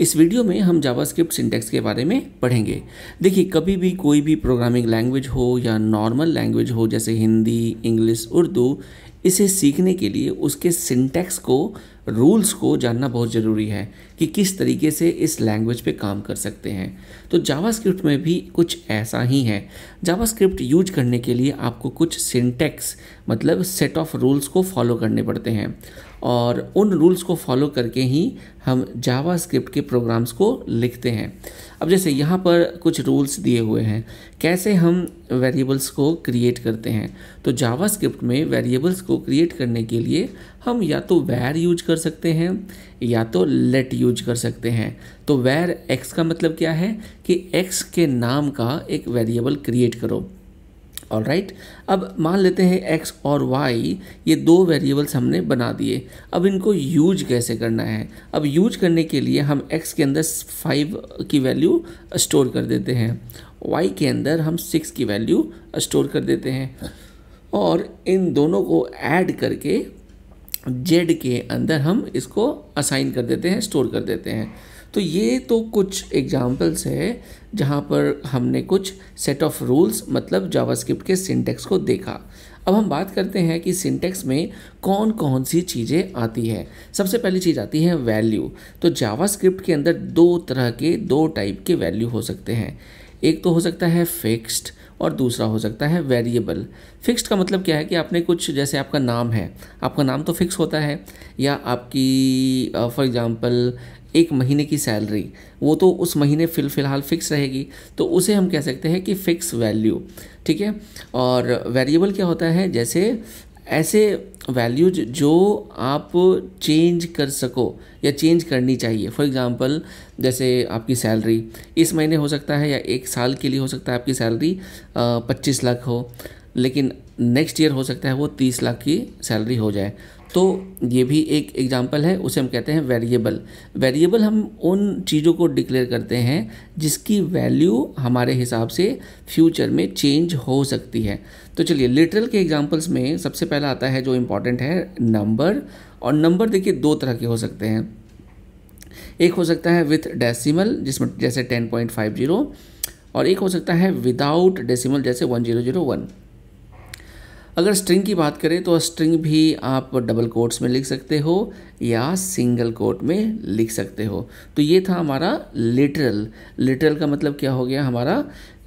इस वीडियो में हम जावास्क्रिप्ट सिंटेक्स के बारे में पढ़ेंगे देखिए कभी भी कोई भी प्रोग्रामिंग लैंग्वेज हो या नॉर्मल लैंग्वेज हो जैसे हिंदी इंग्लिश उर्दू इसे सीखने के लिए उसके सिंटैक्स को रूल्स को जानना बहुत ज़रूरी है कि किस तरीके से इस लैंग्वेज पे काम कर सकते हैं तो जावास्क्रिप्ट में भी कुछ ऐसा ही है जावास्क्रिप्ट यूज करने के लिए आपको कुछ सिंटैक्स मतलब सेट ऑफ रूल्स को फॉलो करने पड़ते हैं और उन रूल्स को फॉलो करके ही हम जावास्क्रिप्ट के प्रोग्राम्स को लिखते हैं अब जैसे यहाँ पर कुछ रूल्स दिए हुए हैं कैसे हम वेरिएबल्स को क्रिएट करते हैं तो जावास्क्रिप्ट में वेरिएबल्स को क्रिएट करने के लिए हम या तो वैर यूज कर सकते हैं या तो लेट यूज कर सकते हैं तो वैर एक्स का मतलब क्या है कि एक्स के नाम का एक वेरिएबल क्रिएट करो ऑल राइट right? अब मान लेते हैं एक्स और वाई ये दो वेरिएबल्स हमने बना दिए अब इनको यूज कैसे करना है अब यूज करने के लिए हम एक्स के अंदर फाइव की वैल्यू स्टोर कर देते हैं वाई के अंदर हम सिक्स की वैल्यू स्टोर कर देते हैं और इन दोनों को ऐड करके जेड के अंदर हम इसको असाइन कर देते हैं स्टोर कर देते हैं तो ये तो कुछ एग्जाम्पल्स है जहाँ पर हमने कुछ सेट ऑफ रूल्स मतलब जावास्क्रिप्ट के सिंटेक्स को देखा अब हम बात करते हैं कि सिंटेक्स में कौन कौन सी चीज़ें आती है सबसे पहली चीज़ आती है वैल्यू तो जावास्क्रिप्ट के अंदर दो तरह के दो टाइप के वैल्यू हो सकते हैं एक तो हो सकता है फिक्स्ड और दूसरा हो सकता है वेरिएबल फिक्स्ड का मतलब क्या है कि आपने कुछ जैसे आपका नाम है आपका नाम तो फिक्स होता है या आपकी फॉर एग्ज़ाम्पल एक महीने की सैलरी वो तो उस महीने फिल फिलहाल फिक्स रहेगी तो उसे हम कह सकते हैं कि फ़िक्स वैल्यू ठीक है और वेरिएबल क्या होता है जैसे ऐसे वैल्यूज जो आप चेंज कर सको या चेंज करनी चाहिए फॉर एग्ज़ाम्पल जैसे आपकी सैलरी इस महीने हो सकता है या एक साल के लिए हो सकता है आपकी सैलरी पच्चीस लाख हो लेकिन नेक्स्ट ईयर हो सकता है वो तीस लाख की सैलरी हो जाए तो ये भी एक एग्जाम्पल है उसे हम कहते हैं वेरिएबल वेरिएबल हम उन चीज़ों को डिक्लेयर करते हैं जिसकी वैल्यू हमारे हिसाब से फ्यूचर में चेंज हो सकती है तो चलिए लिटरल के एग्जाम्पल्स में सबसे पहला आता है जो इम्पॉर्टेंट है नंबर और नंबर देखिए दो तरह के हो सकते हैं एक हो सकता है विथ डेसिमल जिसमें जैसे टेन पॉइंट फाइव जीरो और एक हो सकता है विदाउट डेसिमल जैसे वन जीरो जीरो वन अगर स्ट्रिंग की बात करें तो स्ट्रिंग भी आप डबल कोट्स में लिख सकते हो या सिंगल कोट में लिख सकते हो तो ये था हमारा लिटरल लिटरल का मतलब क्या हो गया हमारा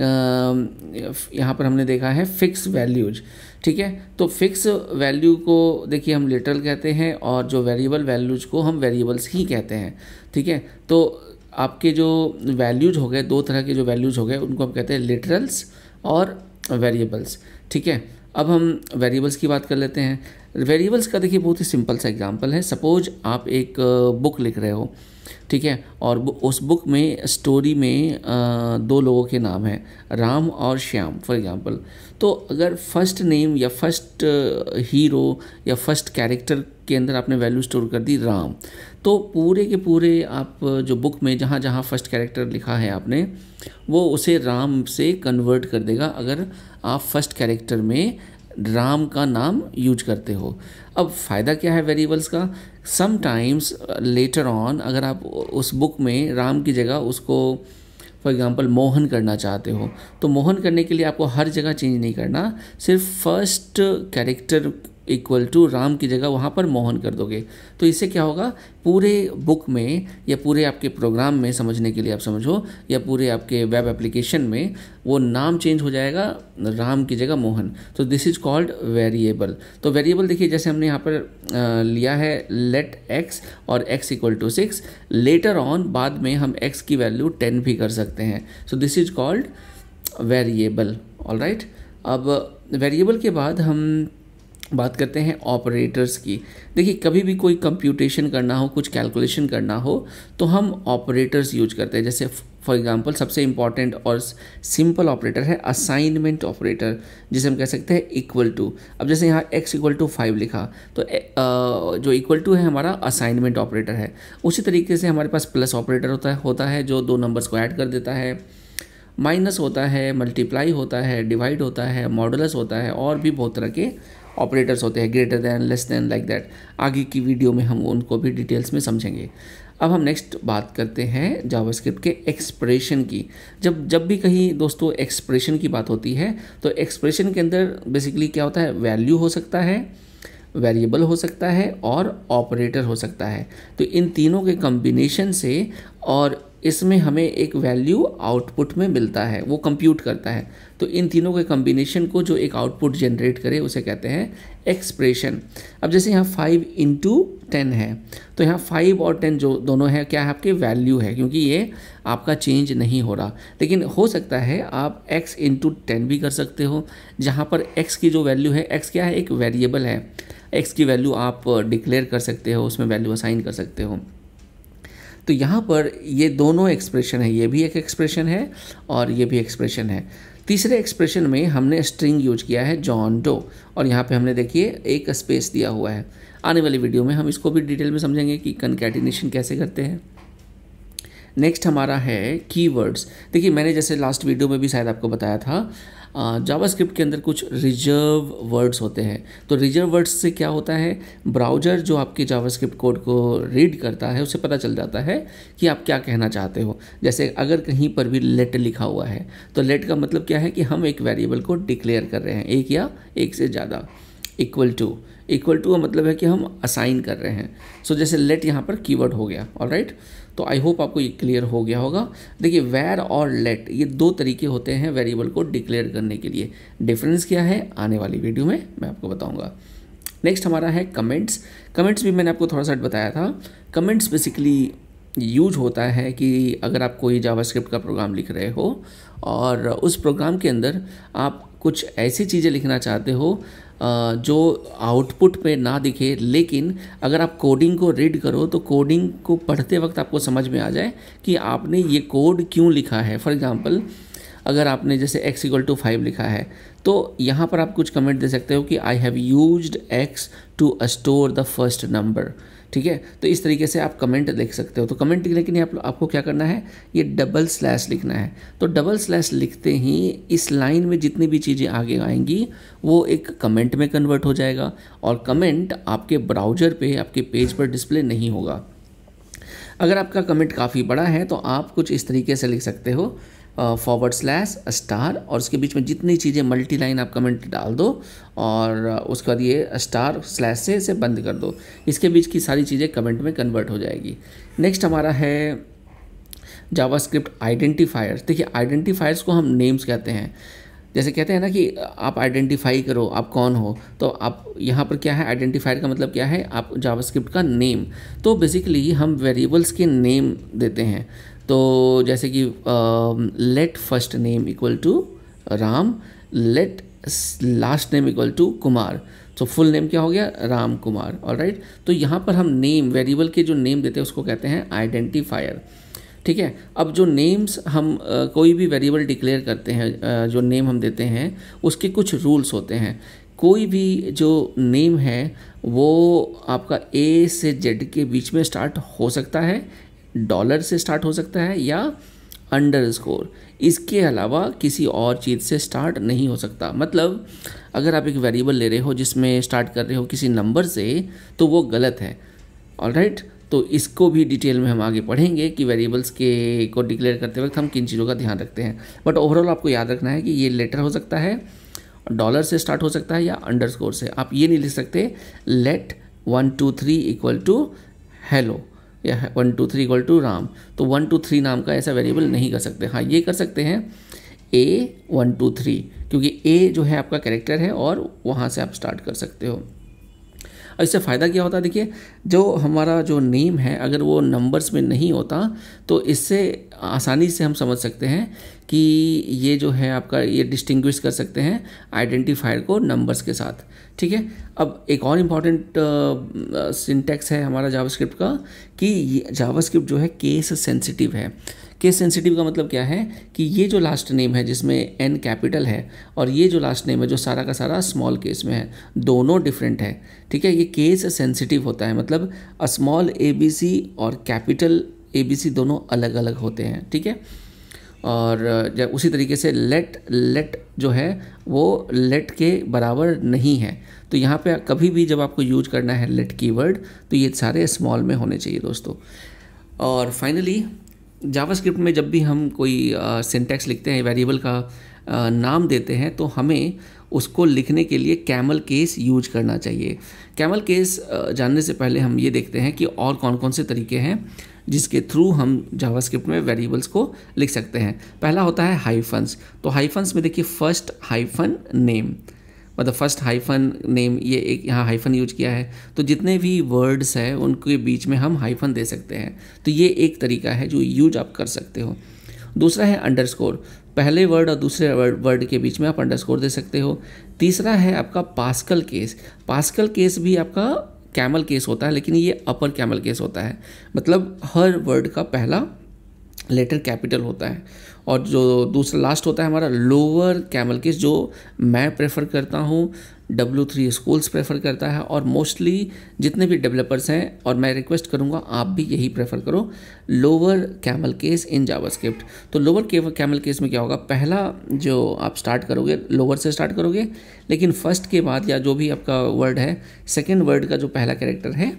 यहाँ पर हमने देखा है फिक्स वैल्यूज ठीक है तो फिक्स वैल्यू को देखिए हम लिटरल कहते हैं और जो वेरिएबल वैल्यूज को हम वेरिएबल्स ही कहते हैं ठीक है तो आपके जो वैल्यूज हो गए दो तरह के जो वैल्यूज हो गए उनको हम कहते हैं लिटरल्स और वेरिएबल्स ठीक है अब हम वेरिएबल्स की बात कर लेते हैं वेरिएबल्स का देखिए बहुत ही सिंपल सा एग्जांपल है सपोज आप एक बुक लिख रहे हो ठीक है और उस बुक में स्टोरी में दो लोगों के नाम हैं राम और श्याम फॉर एग्जांपल तो अगर फर्स्ट नेम या फर्स्ट हीरो या फर्स्ट कैरेक्टर के अंदर आपने वैल्यू स्टोर कर दी राम तो पूरे के पूरे आप जो बुक में जहाँ जहाँ फर्स्ट कैरेक्टर लिखा है आपने वो उसे राम से कन्वर्ट कर देगा अगर आप फर्स्ट कैरेक्टर में राम का नाम यूज करते हो अब फ़ायदा क्या है वेरिएबल्स का समटाइम्स लेटर ऑन अगर आप उस बुक में राम की जगह उसको फॉर एग्ज़ाम्पल मोहन करना चाहते हो तो मोहन करने के लिए आपको हर जगह चेंज नहीं करना सिर्फ first character equal to Ram की जगह वहाँ पर मोहन कर दोगे तो इससे क्या होगा पूरे बुक में या पूरे आपके प्रोग्राम में समझने के लिए आप समझो या पूरे आपके वेब एप्लीकेशन में वो नाम चेंज हो जाएगा राम की जगह मोहन तो दिस इज कॉल्ड वेरिएबल तो वेरिएबल देखिए जैसे हमने यहाँ पर लिया है लेट एक्स और X equal to six later on बाद में हम एक्स की वैल्यू टेन भी कर सकते हैं so this is called variable all right अब वेरिएबल के बाद हम बात करते हैं ऑपरेटर्स की देखिए कभी भी कोई कंप्यूटेशन करना हो कुछ कैलकुलेशन करना हो तो हम ऑपरेटर्स यूज करते हैं जैसे फॉर एग्जांपल सबसे इम्पॉर्टेंट और सिंपल ऑपरेटर है असाइनमेंट ऑपरेटर जिसे हम कह सकते हैं इक्वल टू अब जैसे यहाँ एक्स इक्वल टू फाइव लिखा तो जो इक्वल टू है हमारा असाइनमेंट ऑपरेटर है उसी तरीके से हमारे पास प्लस ऑपरेटर होता है होता है जो दो नंबर्स को ऐड कर देता है माइनस होता है मल्टीप्लाई होता है डिवाइड होता है मॉडुलस होता है और भी बहुत तरह के ऑपरेटर्स होते हैं greater than less than like that आगे की वीडियो में हम उनको भी डिटेल्स में समझेंगे अब हम नेक्स्ट बात करते हैं जावास्क्रिप्ट के एक्सप्रेशन की जब जब भी कहीं दोस्तों एक्सप्रेशन की बात होती है तो एक्सप्रेशन के अंदर बेसिकली क्या होता है वैल्यू हो सकता है वेरिएबल हो सकता है और ऑपरेटर हो सकता है तो इन तीनों के कम्बिनेशन से और इसमें हमें एक वैल्यू आउटपुट में मिलता है वो कंप्यूट करता है तो इन तीनों के कम्बिनेशन को जो एक आउटपुट जनरेट करे उसे कहते हैं एक्सप्रेशन अब जैसे यहाँ फाइव इंटू टेन है तो यहाँ फाइव और टेन जो दोनों है क्या है आपके वैल्यू है क्योंकि ये आपका चेंज नहीं हो रहा लेकिन हो सकता है आप x इंटू टेन भी कर सकते हो जहाँ पर x की जो वैल्यू है x क्या है एक वेरिएबल है x की वैल्यू आप डिक्लेयर कर सकते हो उसमें वैल्यू असाइन कर सकते हो तो यहाँ पर ये दोनों एक्सप्रेशन है ये भी एक एक्सप्रेशन है और ये भी एक्सप्रेशन है तीसरे एक्सप्रेशन में हमने स्ट्रिंग यूज किया है जॉन डो और यहाँ पे हमने देखिए एक स्पेस दिया हुआ है आने वाली वीडियो में हम इसको भी डिटेल में समझेंगे कि कनकेटिनेशन कैसे करते हैं नेक्स्ट हमारा है कीवर्ड्स देखिए मैंने जैसे लास्ट वीडियो में भी शायद आपको बताया था जावास्क्रिप्ट के अंदर कुछ रिजर्व वर्ड्स होते हैं तो रिजर्व वर्ड्स से क्या होता है ब्राउजर जो आपके जावास्क्रिप्ट कोड को रीड करता है उसे पता चल जाता है कि आप क्या कहना चाहते हो जैसे अगर कहीं पर भी लेट लिखा हुआ है तो लेट का मतलब क्या है कि हम एक वेरिएबल को डिक्लेयर कर रहे हैं एक या एक से ज़्यादा इक्वल टू इक्वल टू का मतलब है कि हम असाइन कर रहे हैं सो so, जैसे लेट यहाँ पर कीवर्ड हो गया ऑल राइट right? तो आई होप आपको ये क्लियर हो गया होगा देखिए वेर और लेट ये दो तरीके होते हैं वेरिएबल को डिक्लेयर करने के लिए डिफरेंस क्या है आने वाली वीडियो में मैं आपको बताऊँगा नेक्स्ट हमारा है कमेंट्स कमेंट्स भी मैंने आपको थोड़ा सा बताया था कमेंट्स बेसिकली यूज होता है कि अगर आप कोई जावास्क्रिप्ट का प्रोग्राम लिख रहे हो और उस प्रोग्राम के अंदर आप कुछ ऐसी चीज़ें लिखना चाहते हो जो आउटपुट पे ना दिखे लेकिन अगर आप कोडिंग को रीड करो तो कोडिंग को पढ़ते वक्त आपको समझ में आ जाए कि आपने ये कोड क्यों लिखा है फॉर एग्ज़ाम्पल अगर आपने जैसे x इक्वल टू फाइव लिखा है तो यहाँ पर आप कुछ कमेंट दे सकते हो कि I have use X to store the first number ठीक है तो इस तरीके से आप कमेंट लिख सकते हो तो कमेंट लिखने के लिए आप आपको क्या करना है ये डबल स्लैश लिखना है तो डबल स्लैश लिखते ही इस लाइन में जितनी भी चीज़ें आगे आएंगी वो एक कमेंट में कन्वर्ट हो जाएगा और कमेंट आपके ब्राउजर पे आपके पेज पर डिस्प्ले नहीं होगा अगर आपका कमेंट काफ़ी बड़ा है तो आप कुछ इस तरीके से लिख सकते हो फॉरवर्ड स्लैश स्टार और उसके बीच में जितनी चीज़ें मल्टी लाइन आप कमेंट डाल दो और उसके बाद ये स्टार स्लैश से इसे बंद कर दो इसके बीच की सारी चीज़ें कमेंट में कन्वर्ट हो जाएगी नेक्स्ट हमारा है जावास्क्रिप्ट आइडेंटिफायर्स देखिए आइडेंटिफायर्स को हम नेम्स कहते हैं जैसे कहते हैं ना कि आप आइडेंटिफाई करो आप कौन हो तो आप यहाँ पर क्या है आइडेंटिफायर का मतलब क्या है आप जावास्क्रिप्ट का नेम तो बेसिकली हम वेरिएबल्स के नेम देते हैं तो जैसे कि let first name equal to Ram let last name equal to Kumar तो फुल नेम क्या हो गया राम कुमार और राइट तो यहाँ पर हम नेम वेरिएबल के जो नेम देते हैं उसको कहते हैं आइडेंटिफायर ठीक है अब जो नेम्स हम आ, uh, कोई भी वेरिएबल डिक्लेयर करते हैं आ, uh, जो नेम हम देते हैं उसके कुछ रूल्स होते हैं कोई भी जो नेम है वो आपका ए से जेड के बीच में स्टार्ट हो सकता है डॉलर से स्टार्ट हो सकता है या अंडर स्कोर इसके अलावा किसी और चीज़ से स्टार्ट नहीं हो सकता मतलब अगर आप एक वेरिएबल ले रहे हो जिसमें स्टार्ट कर रहे हो किसी नंबर से तो वो गलत है ऑल राइट तो इसको भी डिटेल में हम आगे पढ़ेंगे कि वेरिएबल्स के को डिक्लेयर करते वक्त हम किन चीज़ों का ध्यान रखते हैं बट ओवरऑल आपको याद रखना है कि ये लेटर हो सकता है डॉलर से स्टार्ट हो सकता है या अंडर से आप ये नहीं लिख सकते let one two three equal to hello या one two three equal to Ram तो वन टू थ्री नाम का ऐसा वेरिएबल नहीं कर सकते हाँ ये कर सकते हैं ए वन टू थ्री क्योंकि ए जो है आपका कैरेक्टर है और वहाँ से आप स्टार्ट कर सकते हो और इससे फ़ायदा क्या होता है देखिए जो हमारा जो नेम है अगर वो नंबर्स में नहीं होता तो इससे आसानी से हम समझ सकते हैं कि ये जो है आपका ये डिस्टिंग्विश कर सकते हैं आइडेंटिफायर को नंबर्स के साथ ठीक है अब एक और इम्पॉर्टेंट सिंटेक्स है हमारा जावास्क्रिप्ट का कि जावास्क्रिप्ट जो है केस सेंसिटिव है केस सेंसिटिव का मतलब क्या है कि ये जो लास्ट नेम है जिसमें एन कैपिटल है और ये जो लास्ट नेम है जो सारा का सारा स्मॉल केस में है दोनों डिफरेंट है ठीक है ये केस सेंसिटिव होता है मतलब स्मॉल ए बी सी और कैपिटल ए बी सी दोनों अलग अलग होते हैं ठीक है और जब उसी तरीके से लेट लेट जो है वो लेट के बराबर नहीं है तो यहाँ पे कभी भी जब आपको यूज करना है लेट कीवर्ड तो ये सारे स्मॉल में होने चाहिए दोस्तों और फाइनली जावास्क्रिप्ट में जब भी हम कोई सिंटैक्स लिखते हैं वेरिएबल का नाम देते हैं तो हमें उसको लिखने के लिए कैमल केस यूज करना चाहिए कैमल केस जानने से पहले हम ये देखते हैं कि और कौन कौन से तरीके हैं जिसके थ्रू हम जावास्क्रिप्ट में वेरिएबल्स को लिख सकते हैं पहला होता है हाइफन्स तो हाइफन्स में देखिए फर्स्ट हाइफन नेम मतलब फर्स्ट हाइफन नेम ये एक यहाँ हाइफन यूज किया है तो जितने भी वर्ड्स हैं उनके बीच में हम हाइफन दे सकते हैं तो ये एक तरीका है जो यूज आप कर सकते हो दूसरा है अंडरस्कोर पहले वर्ड और दूसरे वर्ड वर्ड के बीच में आप अंडरस्कोर दे सकते हो तीसरा है आपका पास्कल केस पास्कल केस भी आपका कैमल केस होता है लेकिन ये अपर कैमल केस होता है मतलब हर वर्ड का पहला लेटर कैपिटल होता है और जो दूसरा लास्ट होता है हमारा लोअर कैमल केस जो मैं प्रेफर करता हूँ डब्ल्यू थ्री स्कूल्स प्रेफर करता है और मोस्टली जितने भी डेवलपर्स हैं और मैं रिक्वेस्ट करूँगा आप भी यही प्रेफर करो lower camel case in JavaScript तो लोअर कैमल केस में क्या होगा पहला जो आप स्टार्ट करोगे लोअर से स्टार्ट करोगे लेकिन फर्स्ट के बाद या जो भी आपका वर्ड है सेकेंड वर्ड का जो पहला कैरेक्टर है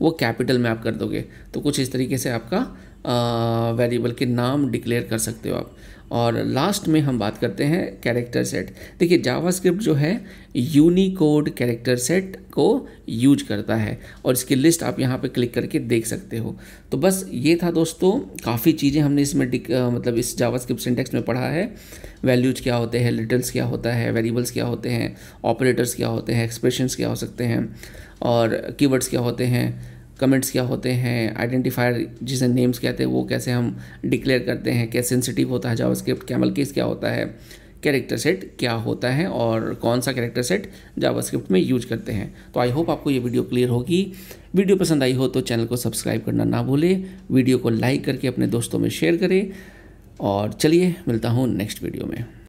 वो कैपिटल में आप कर दोगे तो कुछ इस तरीके से आपका वेरिएबल के नाम डिक्लेयर कर सकते हो आप और लास्ट में हम बात करते हैं कैरेक्टर सेट देखिए जावास्क्रिप्ट जो है यूनिकोड कैरेक्टर सेट को यूज करता है और इसकी लिस्ट आप यहाँ पे क्लिक करके देख सकते हो तो बस ये था दोस्तों काफ़ी चीज़ें हमने इसमें मतलब इस जावास्क्रिप्ट सिंटेक्स में पढ़ा है वैल्यूज क्या होते हैं लिटल्स क्या होता है वेरिएबल्स क्या होते हैं ऑपरेटर्स क्या होते हैं एक्सप्रेशंस क्या हो सकते हैं और कीवर्ड्स क्या होते हैं कमेंट्स क्या होते हैं आइडेंटिफायर जिसे नेम्स कहते हैं वो कैसे हम डिक्लेयर करते हैं क्या सेंसिटिव होता है जावास्क्रिप्ट कैमल केस क्या होता है कैरेक्टर सेट क्या होता है और कौन सा कैरेक्टर सेट जावास्क्रिप्ट में यूज करते हैं तो आई होप आपको ये वीडियो क्लियर होगी वीडियो पसंद आई हो तो चैनल को सब्सक्राइब करना ना भूलें वीडियो को लाइक करके अपने दोस्तों में शेयर करें और चलिए मिलता हूँ नेक्स्ट वीडियो में